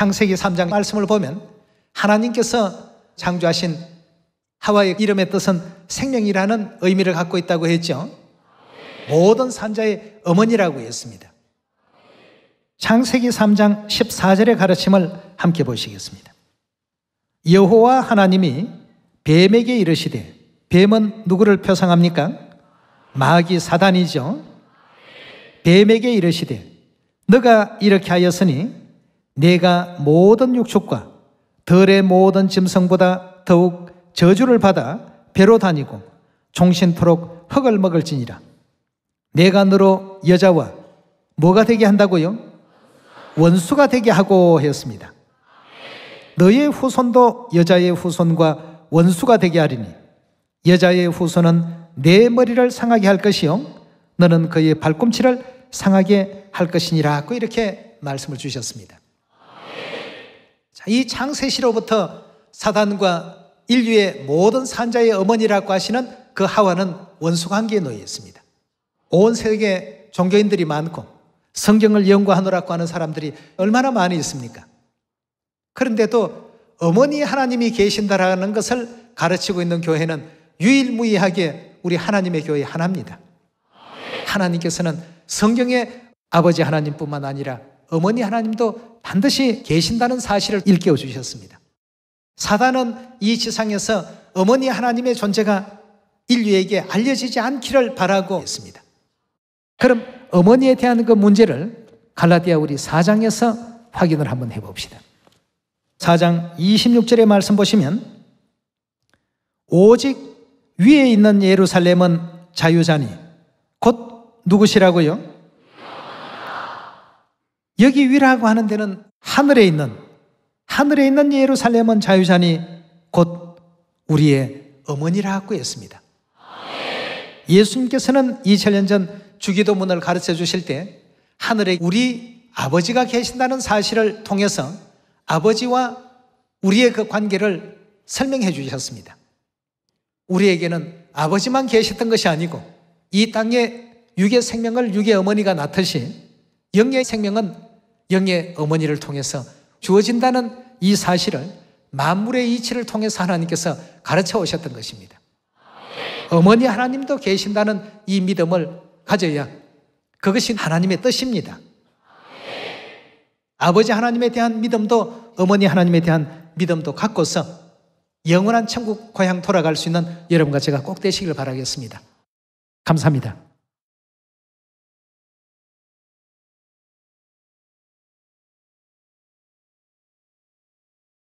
창세기 3장 말씀을 보면 하나님께서 창조하신 하와의 이름의 뜻은 생명이라는 의미를 갖고 있다고 했죠. 모든 산자의 어머니라고 했습니다. 창세기 3장 14절의 가르침을 함께 보시겠습니다. 여호와 하나님이 뱀에게 이르시되 뱀은 누구를 표상합니까? 마귀 사단이죠. 뱀에게 이르시되 너가 이렇게 하였으니 내가 모든 육축과 덜의 모든 짐승보다 더욱 저주를 받아 배로 다니고 종신토록 흙을 먹을지니라. 내가 너로 여자와 뭐가 되게 한다고요? 원수가 되게 하고 했습니다. 너의 후손도 여자의 후손과 원수가 되게 하리니 여자의 후손은 내 머리를 상하게 할 것이요 너는 그의 발꿈치를 상하게 할 것이니라 고 이렇게 말씀을 주셨습니다. 이 창세시로부터 사단과 인류의 모든 산자의 어머니라고 하시는 그 하와는 원수 관계에 놓여 있습니다. 온 세계 종교인들이 많고 성경을 연구하노라고 하는 사람들이 얼마나 많이 있습니까? 그런데도 어머니 하나님이 계신다라는 것을 가르치고 있는 교회는 유일무이하게 우리 하나님의 교회 하나입니다. 하나님께서는 성경의 아버지 하나님뿐만 아니라 어머니 하나님도 반드시 계신다는 사실을 일깨워 주셨습니다. 사단은 이 지상에서 어머니 하나님의 존재가 인류에게 알려지지 않기를 바라고 했습니다. 그럼 어머니에 대한 그 문제를 갈라디아 우리 4장에서 확인을 한번 해봅시다. 4장 26절의 말씀 보시면 오직 위에 있는 예루살렘은 자유자니 곧 누구시라고요? 여기 위라고 하는 데는 하늘에 있는 하늘에 있는 예루살렘은 자유자니곧 우리의 어머니라고 했습니다. 예수님께서는 2000년 전 주기도문을 가르쳐 주실 때 하늘에 우리 아버지가 계신다는 사실을 통해서 아버지와 우리의 그 관계를 설명해 주셨습니다. 우리에게는 아버지만 계셨던 것이 아니고 이 땅에 육의 생명을 육의 어머니가 낳듯이 영의 생명은 영의 어머니를 통해서 주어진다는 이 사실을 만물의 이치를 통해서 하나님께서 가르쳐 오셨던 것입니다. 어머니 하나님도 계신다는 이 믿음을 가져야 그것이 하나님의 뜻입니다. 아버지 하나님에 대한 믿음도 어머니 하나님에 대한 믿음도 갖고서 영원한 천국 고향 돌아갈 수 있는 여러분과 제가 꼭 되시길 바라겠습니다. 감사합니다.